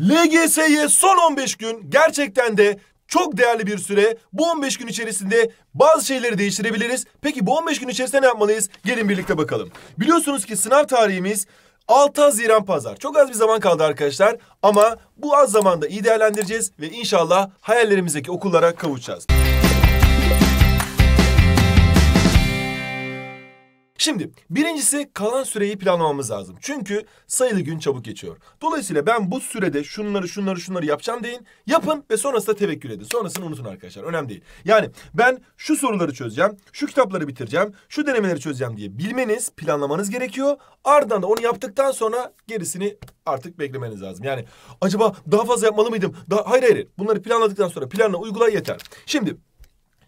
LGS'ye son 15 gün gerçekten de çok değerli bir süre. Bu 15 gün içerisinde bazı şeyleri değiştirebiliriz. Peki bu 15 gün içerisinde ne yapmalıyız? Gelin birlikte bakalım. Biliyorsunuz ki sınav tarihimiz 6 Haziran Pazar. Çok az bir zaman kaldı arkadaşlar ama bu az zamanda iyi değerlendireceğiz ve inşallah hayallerimizdeki okullara kavuşacağız. Şimdi birincisi kalan süreyi planlamamız lazım. Çünkü sayılı gün çabuk geçiyor. Dolayısıyla ben bu sürede şunları şunları şunları yapacağım deyin. Yapın ve sonrasında tevekkül edin. Sonrasını unutun arkadaşlar. Önemli değil. Yani ben şu soruları çözeceğim. Şu kitapları bitireceğim. Şu denemeleri çözeceğim diye bilmeniz, planlamanız gerekiyor. Ardından da onu yaptıktan sonra gerisini artık beklemeniz lazım. Yani acaba daha fazla yapmalı mıydım? Daha... Hayır hayır. Bunları planladıktan sonra planla uygula yeter. Şimdi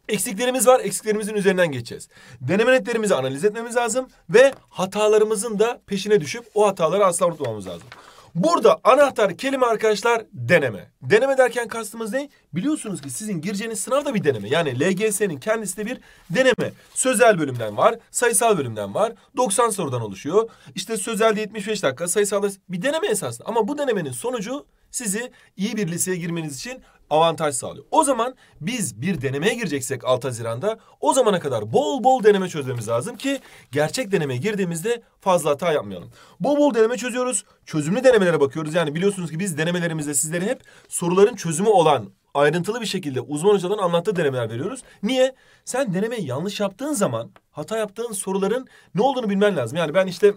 Eksiklerimiz var. Eksiklerimizin üzerinden geçeceğiz. Deneme netlerimizi analiz etmemiz lazım ve hatalarımızın da peşine düşüp o hataları asla unutmamamız lazım. Burada anahtar kelime arkadaşlar deneme. Deneme derken kastımız ne? Biliyorsunuz ki sizin gireceğiniz sınav da bir deneme. Yani LGS'nin kendisi de bir deneme. Sözel bölümden var, sayısal bölümden var. 90 sorudan oluşuyor. İşte sözelde 75 dakika, sayısalda bir deneme esasında. Ama bu denemenin sonucu sizi iyi bir liseye girmeniz için avantaj sağlıyor. O zaman biz bir denemeye gireceksek 6 Haziran'da o zamana kadar bol bol deneme çözmemiz lazım ki gerçek denemeye girdiğimizde fazla hata yapmayalım. Bol bol deneme çözüyoruz. Çözümlü denemelere bakıyoruz. Yani biliyorsunuz ki biz denemelerimizde sizlere hep soruların çözümü olan ayrıntılı bir şekilde uzman hocadan anlattığı denemeler veriyoruz. Niye? Sen denemeyi yanlış yaptığın zaman hata yaptığın soruların ne olduğunu bilmen lazım. Yani ben işte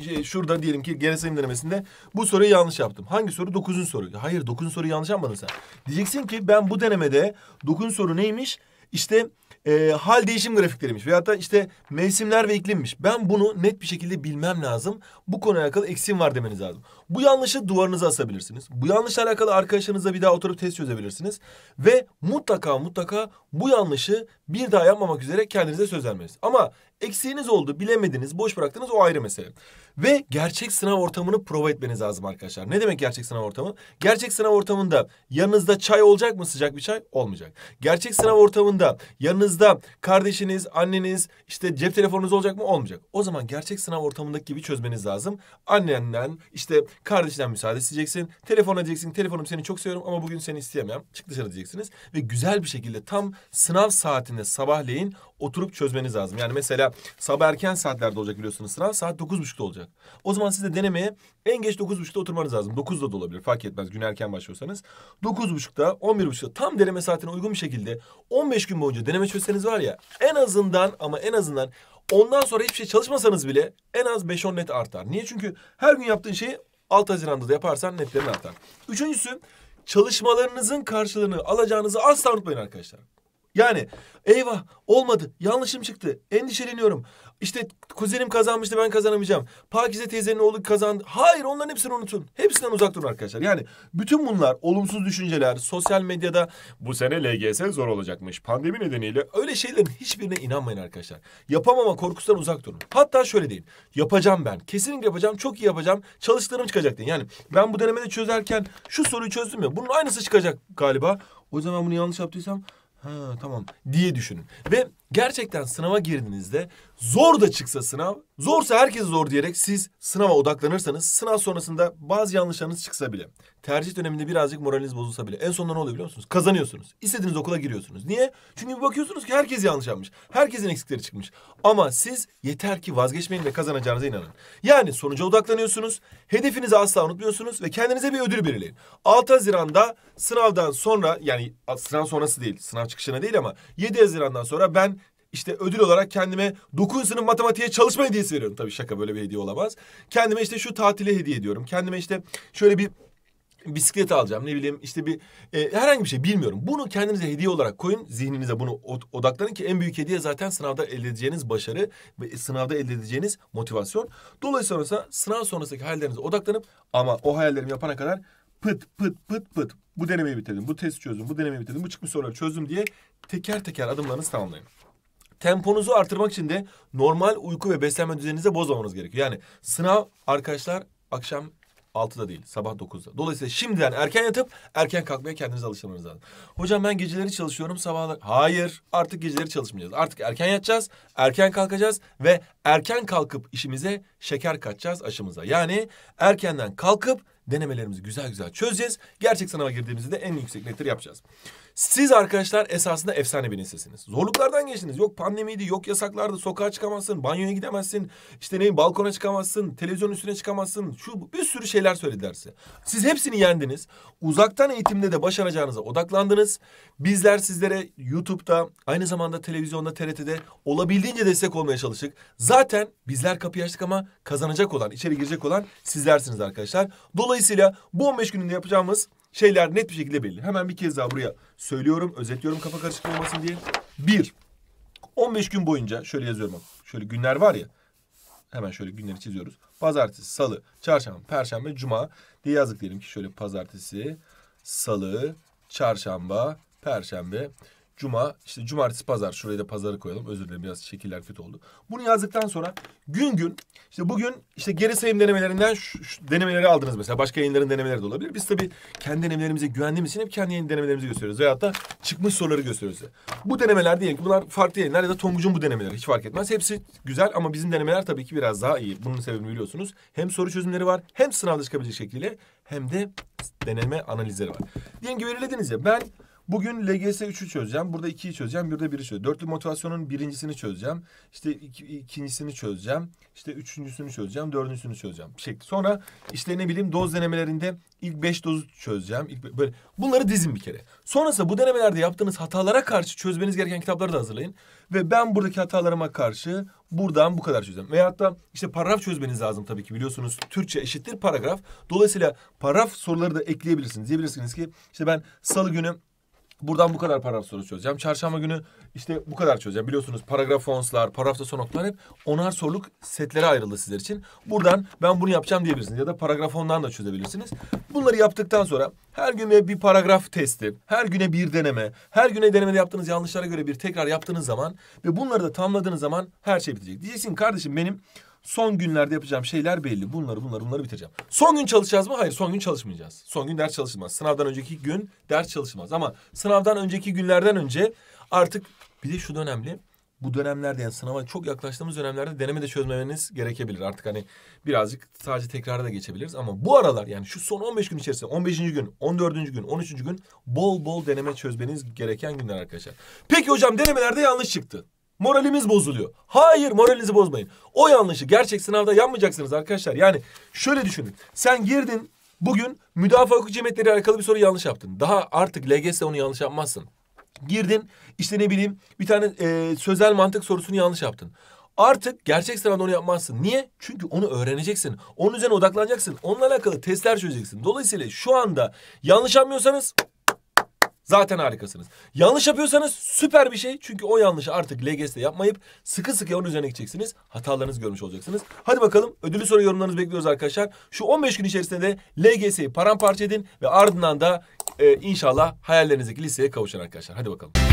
şey, şurada diyelim ki genel sayım denemesinde bu soruyu yanlış yaptım. Hangi soru? Dokuzun soru. Hayır dokuzun soru yanlış yapmadın sen. Diyeceksin ki ben bu denemede dokuzun soru neymiş? İşte e, hal değişim grafikleriymiş veyahut da işte mevsimler ve iklimmiş. Ben bunu net bir şekilde bilmem lazım. Bu konuyla alakalı eksim var demeniz lazım. Bu yanlışı duvarınıza asabilirsiniz. Bu yanlışla alakalı arkadaşlarınızla bir daha oturup test çözebilirsiniz. Ve mutlaka mutlaka bu yanlışı bir daha yapmamak üzere kendinize söz vermeniz. Ama eksiğiniz oldu, bilemediniz, boş bıraktınız o ayrı mesele. Ve gerçek sınav ortamını prova etmeniz lazım arkadaşlar. Ne demek gerçek sınav ortamı? Gerçek sınav ortamında yanınızda çay olacak mı sıcak bir çay? Olmayacak. Gerçek sınav ortamında yanınızda kardeşiniz, anneniz, işte cep telefonunuz olacak mı? Olmayacak. O zaman gerçek sınav ortamındaki gibi çözmeniz lazım. Annenden, işte Kardeşten müsaade isteyeceksin. Telefon edeceksin. Telefonum seni çok seviyorum ama bugün seni isteyemem. Çık dışarı diyeceksiniz. Ve güzel bir şekilde tam sınav saatinde sabahleyin oturup çözmeniz lazım. Yani mesela sabah erken saatlerde olacak biliyorsunuz sınav. Saat dokuz buçukta olacak. O zaman siz de denemeye en geç dokuz buçukta oturmanız lazım. Dokuzda da olabilir. Fark etmez. Gün erken başlıyorsanız. Dokuz buçukta, on bir buçukta tam deneme saatine uygun bir şekilde 15 gün boyunca deneme çözseniz var ya en azından ama en azından Ondan sonra hiçbir şey çalışmasanız bile en az 5-10 net artar. Niye? Çünkü her gün yaptığın şeyi 6 Haziran'da da yaparsan netlerini artar. Üçüncüsü çalışmalarınızın karşılığını alacağınızı asla unutmayın arkadaşlar. Yani eyvah olmadı yanlışım çıktı endişeleniyorum. İşte kuzenim kazanmıştı ben kazanamayacağım. Pakize teyzenin oğlu kazandı. Hayır onların hepsini unutun. Hepsinden uzak durun arkadaşlar. Yani bütün bunlar olumsuz düşünceler sosyal medyada bu sene LGS zor olacakmış. Pandemi nedeniyle öyle şeylerin hiçbirine inanmayın arkadaşlar. Yapamama korkusundan uzak durun. Hatta şöyle deyin. Yapacağım ben. Kesinlikle yapacağım. Çok iyi yapacağım. Çalıştıklarım çıkacak deyin. Yani ben bu denemede çözerken şu soruyu çözdüm ya. Bunun aynısı çıkacak galiba. O zaman bunu yanlış yaptıysam Ha tamam diye düşünün. Ve gerçekten sınava girdiğinizde zor da çıksa sınav, zorsa herkes zor diyerek siz sınava odaklanırsanız sınav sonrasında bazı yanlışlarınız çıksa bile, tercih döneminde birazcık moraliniz bozulsa bile en sonunda ne oluyor biliyor musunuz? Kazanıyorsunuz. İstediğiniz okula giriyorsunuz. Niye? Çünkü bakıyorsunuz ki herkes yanlış yapmış. Herkesin eksikleri çıkmış. Ama siz yeter ki vazgeçmeyin ve kazanacağınıza inanın. Yani sonuca odaklanıyorsunuz, hedefinizi asla unutmuyorsunuz ve kendinize bir ödül belirleyin. 6 Haziran'da sınavdan sonra yani sınav sonrası değil, sınav çıkışına değil ama 7 Haziran'dan sonra ben işte ödül olarak kendime 9. sınıf matematiğe çalışma hediyesi veriyorum. Tabii şaka böyle bir hediye olamaz. Kendime işte şu tatile hediye ediyorum. Kendime işte şöyle bir bisiklet alacağım ne bileyim işte bir e, herhangi bir şey bilmiyorum. Bunu kendinize hediye olarak koyun zihninize bunu odaklanın ki en büyük hediye zaten sınavda elde edeceğiniz başarı ve sınavda elde edeceğiniz motivasyon. Dolayısıyla sınav sonrasındaki hayallerinize odaklanıp ama o hayallerimi yapana kadar pıt pıt pıt pıt bu denemeyi bitirdim, bu testi çözdüm, bu denemeyi bitirdim, bu çıkmış soruları çözdüm diye teker teker adımlarınızı tamamlayın temponuzu artırmak için de normal uyku ve beslenme düzeninize bozmamanız gerekiyor. Yani sınav arkadaşlar akşam 6'da değil sabah 9'da. Dolayısıyla şimdiden erken yatıp erken kalkmaya kendinizi alıştırmanız lazım. Hocam ben geceleri çalışıyorum sabahlar. Hayır artık geceleri çalışmayacağız. Artık erken yatacağız, erken kalkacağız ve erken kalkıp işimize şeker kaçacağız aşımıza. Yani erkenden kalkıp denemelerimizi güzel güzel çözeceğiz. Gerçek sınava girdiğimizde de en yüksek netleri yapacağız. Siz arkadaşlar esasında efsane bir nesnesiniz. Zorluklardan geçtiniz. Yok pandemiydi, yok yasaklardı. Sokağa çıkamazsın, banyoya gidemezsin. İşte neyin balkona çıkamazsın, televizyon üstüne çıkamazsın. Şu bir sürü şeyler söylediler size. Siz hepsini yendiniz. Uzaktan eğitimde de başaracağınıza odaklandınız. Bizler sizlere YouTube'da, aynı zamanda televizyonda, TRT'de olabildiğince destek olmaya çalıştık. Zaten bizler kapıyı açtık ama kazanacak olan, içeri girecek olan sizlersiniz arkadaşlar. Dolayısıyla Dolayısıyla bu 15 gününde yapacağımız şeyler net bir şekilde belli. Hemen bir kez daha buraya söylüyorum, özetliyorum kafa karışıklığı olmasın diye. Bir, 15 gün boyunca şöyle yazıyorum. Şöyle günler var ya. Hemen şöyle günleri çiziyoruz. Pazartesi, salı, çarşamba, perşembe, cuma diye yazdık diyelim ki şöyle pazartesi, salı, çarşamba, perşembe, Cuma, işte cumartesi, pazar. Şuraya da pazarı koyalım. Özür dilerim biraz şekiller fit oldu. Bunu yazdıktan sonra gün gün işte bugün işte geri sayım denemelerinden şu, şu denemeleri aldınız mesela. Başka yayınların denemeleri de olabilir. Biz tabii kendi denemelerimize güvendiğimiz için hep kendi yayın denemelerimizi gösteriyoruz. Veyahut da çıkmış soruları gösteriyoruz Bu denemeler diyelim ki bunlar farklı yayınlar ya da Tonguç'un bu denemeleri hiç fark etmez. Hepsi güzel ama bizim denemeler tabii ki biraz daha iyi. Bunun sebebini biliyorsunuz. Hem soru çözümleri var hem sınavda çıkabilecek şekilde hem de deneme analizleri var. Diyelim ki belirlediniz ya ben Bugün LGS 3'ü çözeceğim. Burada 2'yi çözeceğim. Burada 1'i çözeceğim. Dörtlü motivasyonun birincisini çözeceğim. İşte iki, ikincisini çözeceğim. İşte üçüncüsünü çözeceğim. Dördüncüsünü çözeceğim. Bir şekilde. Sonra işte ne bileyim doz denemelerinde ilk beş dozu çözeceğim. İlk böyle bunları dizin bir kere. Sonrasında bu denemelerde yaptığınız hatalara karşı çözmeniz gereken kitapları da hazırlayın. Ve ben buradaki hatalarıma karşı buradan bu kadar çözeceğim. Veyahut da işte paragraf çözmeniz lazım tabii ki biliyorsunuz. Türkçe eşittir paragraf. Dolayısıyla paragraf soruları da ekleyebilirsiniz. Diyebilirsiniz ki işte ben salı günü Buradan bu kadar paragraf soru çözeceğim. Çarşamba günü işte bu kadar çözeceğim. Biliyorsunuz paragraf fonslar, paragrafta sonoklar hep onar soruluk setlere ayrıldı sizler için. Buradan ben bunu yapacağım diyebilirsiniz. Ya da paragraf ondan da çözebilirsiniz. Bunları yaptıktan sonra her güne bir paragraf testi, her güne bir deneme, her güne denemede yaptığınız yanlışlara göre bir tekrar yaptığınız zaman ve bunları da tamladığınız zaman her şey bitecek. Diyeceksin kardeşim benim Son günlerde yapacağım şeyler belli. Bunları bunları bunları bitireceğim. Son gün çalışacağız mı? Hayır son gün çalışmayacağız. Son gün ders çalışılmaz. Sınavdan önceki gün ders çalışılmaz. Ama sınavdan önceki günlerden önce artık bir de şu dönemli, Bu dönemlerde yani sınava çok yaklaştığımız dönemlerde deneme de çözmemeniz gerekebilir. Artık hani birazcık sadece tekrara da geçebiliriz. Ama bu aralar yani şu son 15 gün içerisinde 15. gün, 14. gün, 13. gün bol bol deneme çözmeniz gereken günler arkadaşlar. Peki hocam denemelerde yanlış çıktı moralimiz bozuluyor. Hayır moralinizi bozmayın. O yanlışı gerçek sınavda yapmayacaksınız arkadaşlar. Yani şöyle düşünün. Sen girdin bugün müdafaa hukuk cemiyetleri alakalı bir soru yanlış yaptın. Daha artık LGS onu yanlış yapmazsın. Girdin işte ne bileyim bir tane e, sözel mantık sorusunu yanlış yaptın. Artık gerçek sınavda onu yapmazsın. Niye? Çünkü onu öğreneceksin. Onun üzerine odaklanacaksın. Onunla alakalı testler çözeceksin. Dolayısıyla şu anda yanlış yapmıyorsanız Zaten harikasınız. Yanlış yapıyorsanız süper bir şey. Çünkü o yanlışı artık LGS'de yapmayıp sıkı sıkı onun üzerine gideceksiniz. Hatalarınızı görmüş olacaksınız. Hadi bakalım ödülü soru yorumlarınızı bekliyoruz arkadaşlar. Şu 15 gün içerisinde de LGS'yi paramparça edin ve ardından da e, inşallah hayallerinizdeki liseye kavuşun arkadaşlar. Hadi bakalım.